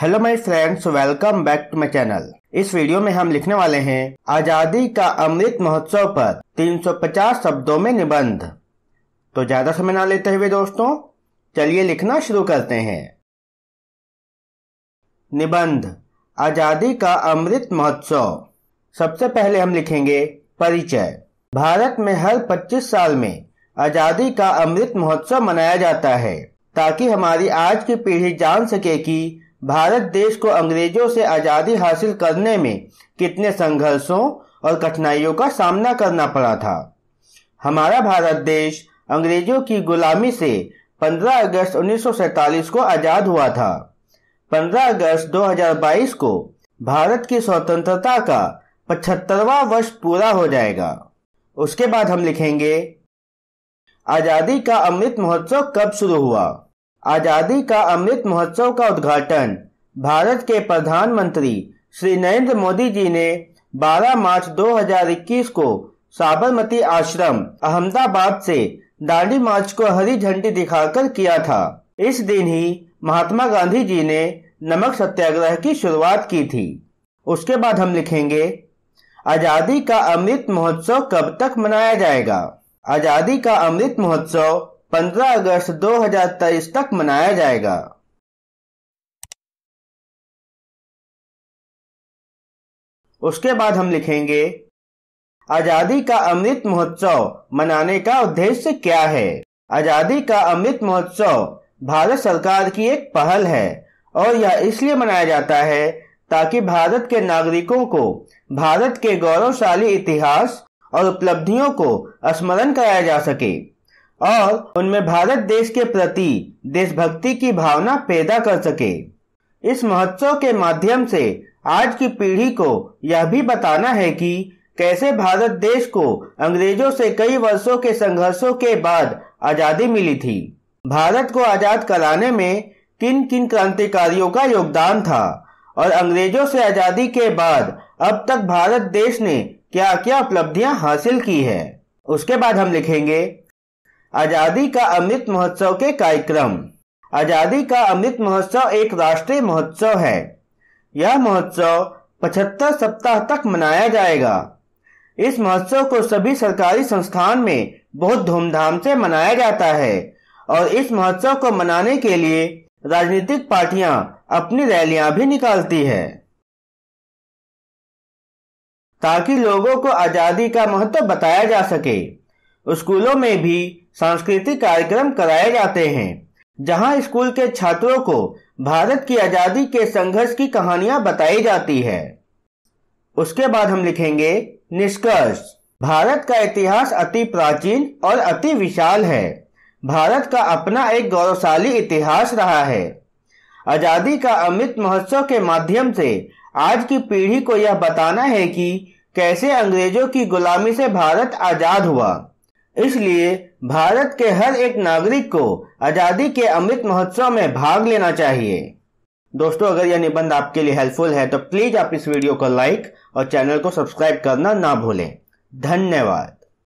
hello my friends welcome back to my channel इस video में हम लिखने वाले हैं आजादी का अमृत महोत्सव पर 350 शब्दों में निबंध तो ज्यादा समय ना लेते हुए दोस्तों चलिए लिखना शुरू करते हैं निबंध आजादी का अमृत महोत्सव सबसे पहले हम लिखेंगे परिचय भारत में हर 25 साल में आजादी का अमृत महोत्सव मनाया जाता है ताकि हमारी आज की पीढ़ी जान सके की भारत देश को अंग्रेजों से आज़ादी हासिल करने में कितने संघर्षों और कठिनाइयों का सामना करना पड़ा था हमारा भारत देश अंग्रेजों की गुलामी से 15 अगस्त 1947 को आज़ाद हुआ था 15 अगस्त 2022 को भारत की स्वतंत्रता का पचहत्तरवा वर्ष पूरा हो जाएगा उसके बाद हम लिखेंगे आज़ादी का अमृत महोत्सव कब शुरू हुआ आज़ादी का अमृत महोत्सव का उद्घाटन भारत के प्रधानमंत्री श्री नरेंद्र मोदी जी ने 12 मार्च 2021 को साबरमती आश्रम अहमदाबाद से दांडी मार्च को हरी झंडी दिखाकर किया था इस दिन ही महात्मा गांधी जी ने नमक सत्याग्रह की शुरुआत की थी उसके बाद हम लिखेंगे आज़ादी का अमृत महोत्सव कब तक मनाया जाएगा आज़ादी का अमृत महोत्सव पंद्रह अगस्त दो हजार तेईस तक मनाया जाएगा उसके बाद हम लिखेंगे आजादी का अमृत महोत्सव मनाने का उद्देश्य क्या है आजादी का अमृत महोत्सव भारत सरकार की एक पहल है और यह इसलिए मनाया जाता है ताकि भारत के नागरिकों को भारत के गौरवशाली इतिहास और उपलब्धियों को स्मरण कराया जा सके और उनमें भारत देश के प्रति देशभक्ति की भावना पैदा कर सके इस महोत्सव के माध्यम से आज की पीढ़ी को यह भी बताना है कि कैसे भारत देश को अंग्रेजों से कई वर्षों के संघर्षों के बाद आजादी मिली थी भारत को आजाद कराने में किन किन क्रांतिकारियों का योगदान था और अंग्रेजों से आजादी के बाद अब तक भारत देश ने क्या क्या उपलब्धियां हासिल की है उसके बाद हम लिखेंगे आजादी का अमृत महोत्सव के कार्यक्रम आजादी का अमृत महोत्सव एक राष्ट्रीय महोत्सव है यह महोत्सव 75 सप्ताह तक मनाया जाएगा इस महोत्सव को सभी सरकारी संस्थान में बहुत धूमधाम से मनाया जाता है और इस महोत्सव को मनाने के लिए राजनीतिक पार्टियां अपनी रैलियां भी निकालती है ताकि लोगों को आजादी का महत्व बताया जा सके स्कूलों में भी सांस्कृतिक कार्यक्रम कराए जाते हैं जहां स्कूल के छात्रों को भारत की आज़ादी के संघर्ष की कहानियां बताई जाती है उसके बाद हम लिखेंगे निष्कर्ष भारत का इतिहास अति प्राचीन और अति विशाल है भारत का अपना एक गौरवशाली इतिहास रहा है आज़ादी का अमृत महोत्सव के माध्यम से आज की पीढ़ी को यह बताना है कि कैसे अंग्रेजों की गुलामी से भारत आज़ाद हुआ इसलिए भारत के हर एक नागरिक को आज़ादी के अमृत महोत्सव में भाग लेना चाहिए दोस्तों अगर यह निबंध आपके लिए हेल्पफुल है तो प्लीज़ आप इस वीडियो को लाइक और चैनल को सब्सक्राइब करना ना भूलें धन्यवाद